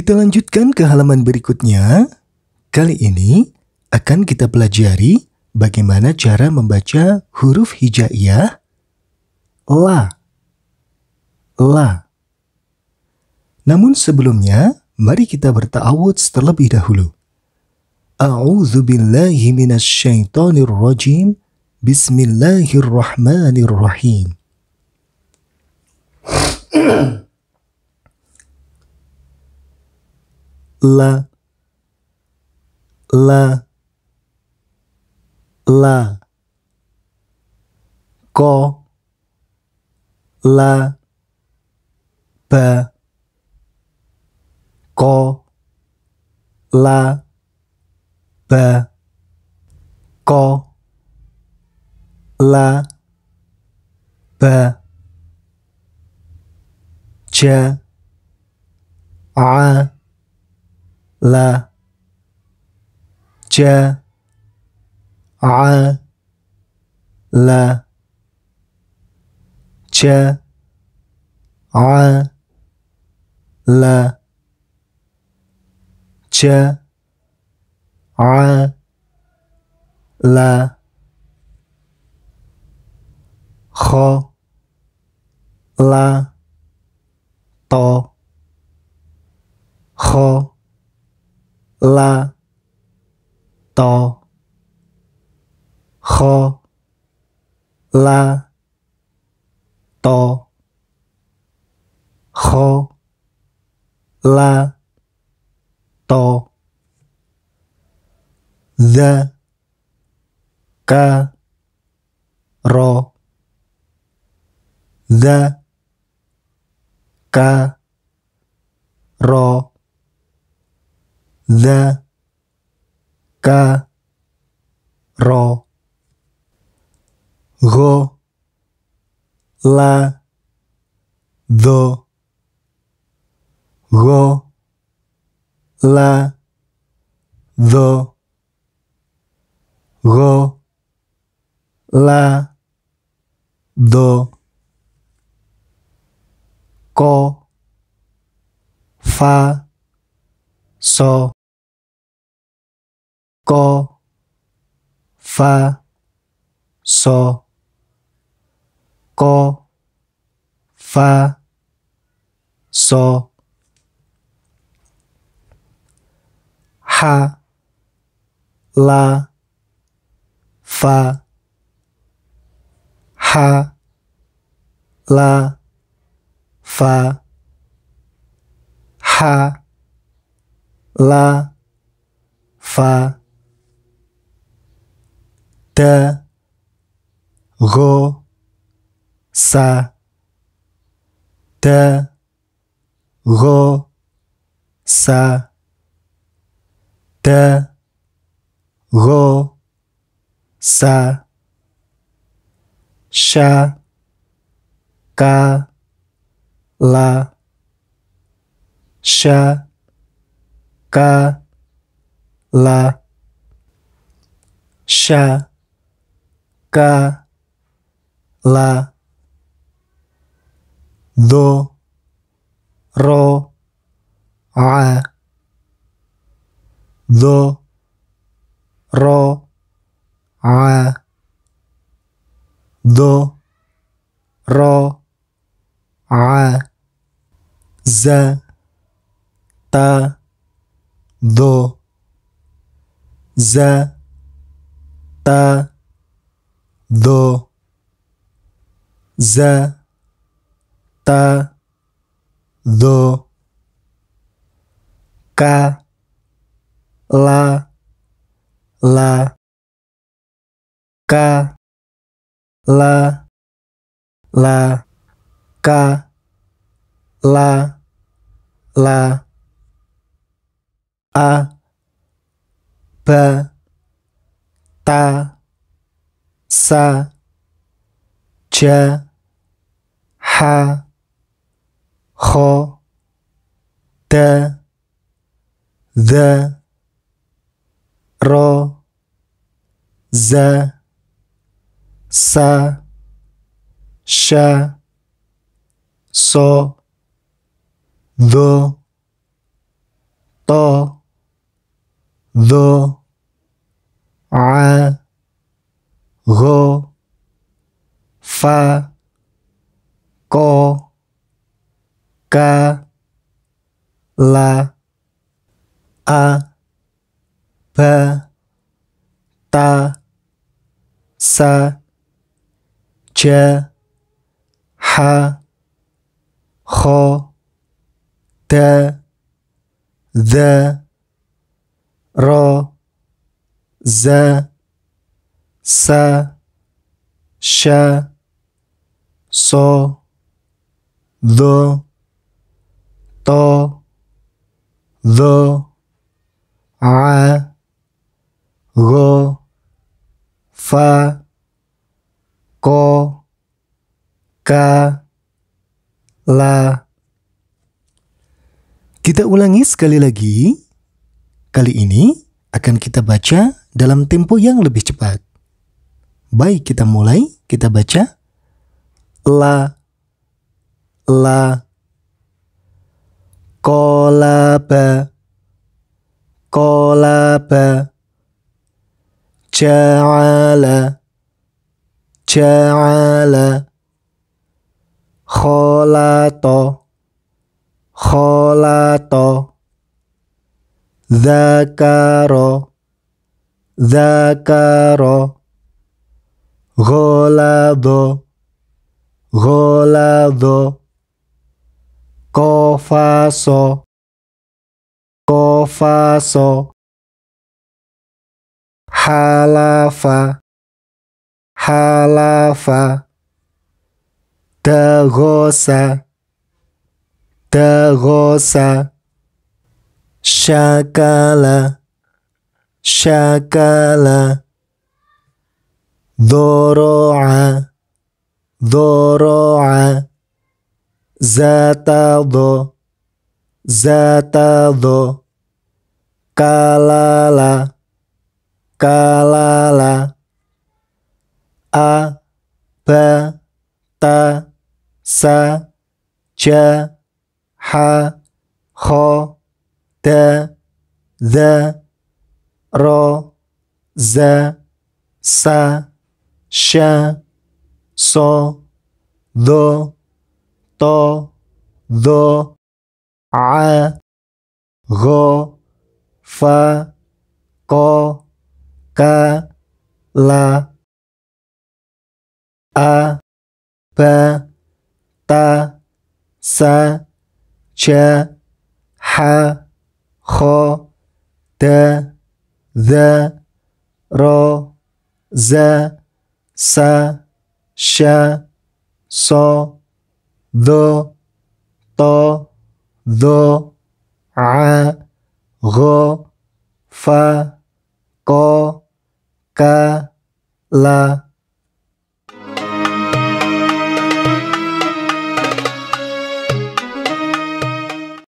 Kita lanjutkan ke halaman berikutnya. Kali ini akan kita pelajari bagaimana cara membaca huruf hijaiyah la. La. Namun sebelumnya, mari kita bertaawud terlebih dahulu. A'udzu billahi minasyaitonir rajim. Bismillahirrahmanirrahim. la la la ko la ba ko la ba ko la ba ja a لا جا ع لا جا ع لا جا ع لا خ لا ط خ la to kho la to kho la to the ka ro the ka ro the ca ro go la do go la do go la do co fa so 高，发，索，高，发，索，哈，拉，发，哈，拉，发，哈，拉，发。da go sa da go sa da go sa sha ka la sha ka la sha ka la do ro a do ro a do ro a za ta do za ta do, za, ta, do, ka, la, la, ka, la, la, ka, la, la, a, ba, ta, سا ج ح خ د ذ ر ز س ش ص ذ ط fa ko ka la a ba ta sa ja ha kho da the ro za sa sha so, the, to, the, a, go, fa, ko, ka, la. Kita ulangi sekali lagi. Kali ini akan kita baca dalam tempo yang lebih cepat. Baik, kita mulai. Kita baca la la kolaba kolaba ja'ala ja'ala kholato kholato zakaro zakaro gholado γολαδό, κόφασο, κόφασο, χαλαφά, χαλαφά, τεγόσα, τεγόσα, σακάλα, σακάλα, δωρόα, ضرع زتض زتض kalala kalala a ba ta sa ja ha ho da za ro za sa sha σο, δο, το, δο, α, γο, φα, κο, κα, λα, α, πε, τα, σα, χα, χο, τε, δε, ρο, ζε, σα, sha, so, the, to, the, a, go, fa, ko, ka, la.